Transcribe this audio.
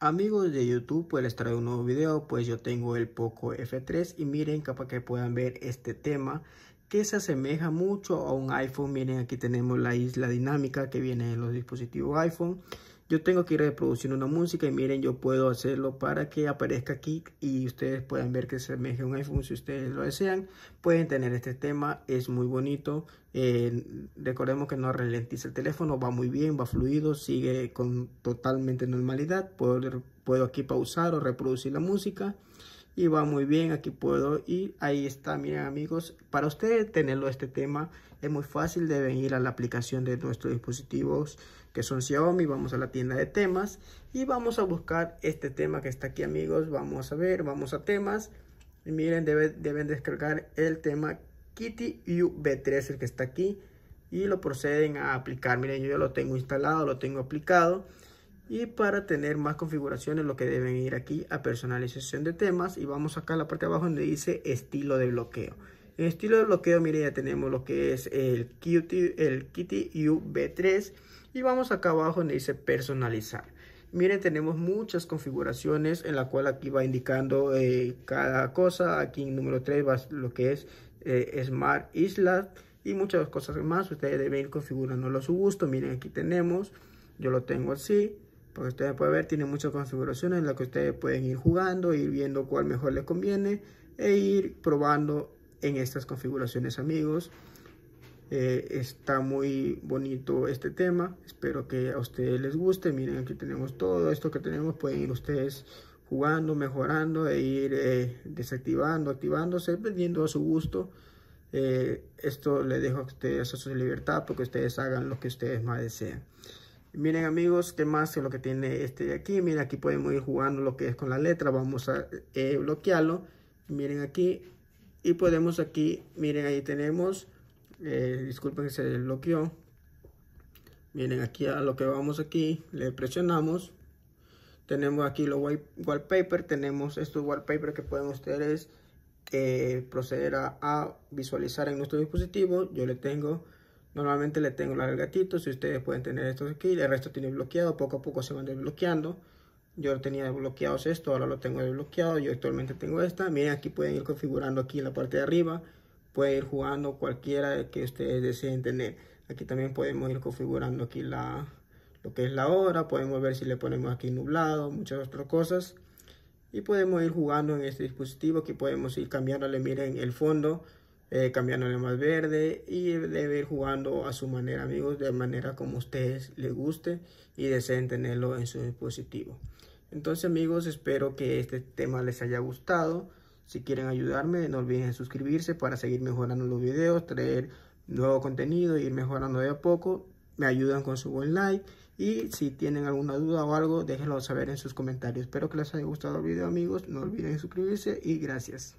Amigos de YouTube, pues les traigo un nuevo video, pues yo tengo el Poco F3 y miren, capaz que puedan ver este tema que se asemeja mucho a un iPhone. Miren, aquí tenemos la isla dinámica que viene en los dispositivos iPhone yo tengo que ir reproduciendo una música y miren, yo puedo hacerlo para que aparezca aquí y ustedes puedan ver que se meje un iPhone si ustedes lo desean. Pueden tener este tema, es muy bonito. Eh, recordemos que no ralentiza el teléfono, va muy bien, va fluido, sigue con totalmente normalidad. Puedo, puedo aquí pausar o reproducir la música y va muy bien aquí puedo ir. ahí está miren amigos para ustedes tenerlo este tema es muy fácil deben ir a la aplicación de nuestros dispositivos que son Xiaomi vamos a la tienda de temas y vamos a buscar este tema que está aquí amigos vamos a ver vamos a temas y miren deben descargar el tema Kitty UV3 el que está aquí y lo proceden a aplicar miren yo ya lo tengo instalado lo tengo aplicado y para tener más configuraciones lo que deben ir aquí a personalización de temas y vamos acá a la parte de abajo donde dice estilo de bloqueo. En estilo de bloqueo, miren ya tenemos lo que es el Kitty, el Kitty UV3 y vamos acá abajo donde dice personalizar. Miren, tenemos muchas configuraciones en la cual aquí va indicando eh, cada cosa. Aquí en número 3 va lo que es eh, Smart Isla y muchas cosas más. Ustedes deben ir configurándolo a su gusto. Miren, aquí tenemos, yo lo tengo así. Porque ustedes pueden ver, tiene muchas configuraciones en las que ustedes pueden ir jugando, ir viendo cuál mejor les conviene e ir probando en estas configuraciones, amigos. Eh, está muy bonito este tema. Espero que a ustedes les guste. Miren, aquí tenemos todo esto que tenemos. Pueden ir ustedes jugando, mejorando e ir eh, desactivando, activándose, vendiendo a su gusto. Eh, esto le dejo a ustedes a su libertad porque ustedes hagan lo que ustedes más desean. Miren amigos, qué más es lo que tiene este de aquí. Miren, aquí podemos ir jugando lo que es con la letra. Vamos a eh, bloquearlo. Miren aquí. Y podemos aquí, miren ahí tenemos. Eh, disculpen que se bloqueó. Miren aquí a lo que vamos aquí. Le presionamos. Tenemos aquí los wallpaper. Tenemos estos wallpaper que pueden ustedes eh, proceder a visualizar en nuestro dispositivo. Yo le tengo Normalmente le tengo la del gatito, si ustedes pueden tener estos aquí, el resto tiene bloqueado, poco a poco se van desbloqueando. Yo tenía desbloqueados esto, ahora lo tengo desbloqueado, yo actualmente tengo esta. Miren, aquí pueden ir configurando aquí en la parte de arriba, pueden ir jugando cualquiera que ustedes deseen tener. Aquí también podemos ir configurando aquí la, lo que es la hora, podemos ver si le ponemos aquí nublado, muchas otras cosas. Y podemos ir jugando en este dispositivo, aquí podemos ir cambiándole, miren, el fondo eh, cambiándole más verde y debe ir jugando a su manera amigos de manera como a ustedes les guste y deseen tenerlo en su dispositivo entonces amigos espero que este tema les haya gustado si quieren ayudarme no olviden suscribirse para seguir mejorando los videos traer nuevo contenido ir mejorando de a poco me ayudan con su buen like y si tienen alguna duda o algo déjenlo saber en sus comentarios espero que les haya gustado el video amigos no olviden suscribirse y gracias